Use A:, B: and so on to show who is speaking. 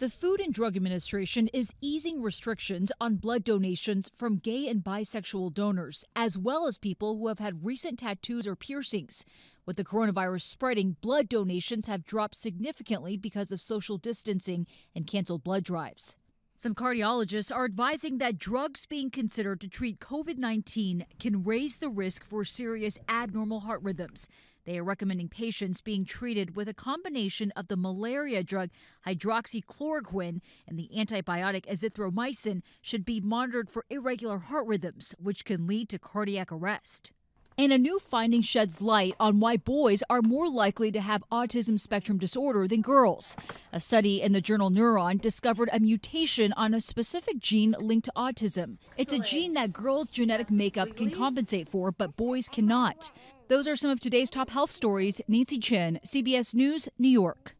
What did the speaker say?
A: The Food and Drug Administration is easing restrictions on blood donations from gay and bisexual donors, as well as people who have had recent tattoos or piercings. With the coronavirus spreading, blood donations have dropped significantly because of social distancing and canceled blood drives. Some cardiologists are advising that drugs being considered to treat COVID 19 can raise the risk for serious abnormal heart rhythms. They are recommending patients being treated with a combination of the malaria drug hydroxychloroquine and the antibiotic azithromycin should be monitored for irregular heart rhythms, which can lead to cardiac arrest. And a new finding sheds light on why boys are more likely to have autism spectrum disorder than girls. A study in the journal Neuron discovered a mutation on a specific gene linked to autism. It's a gene that girls' genetic makeup can compensate for, but boys cannot. Those are some of today's top health stories. Nancy Chen, CBS News, New York.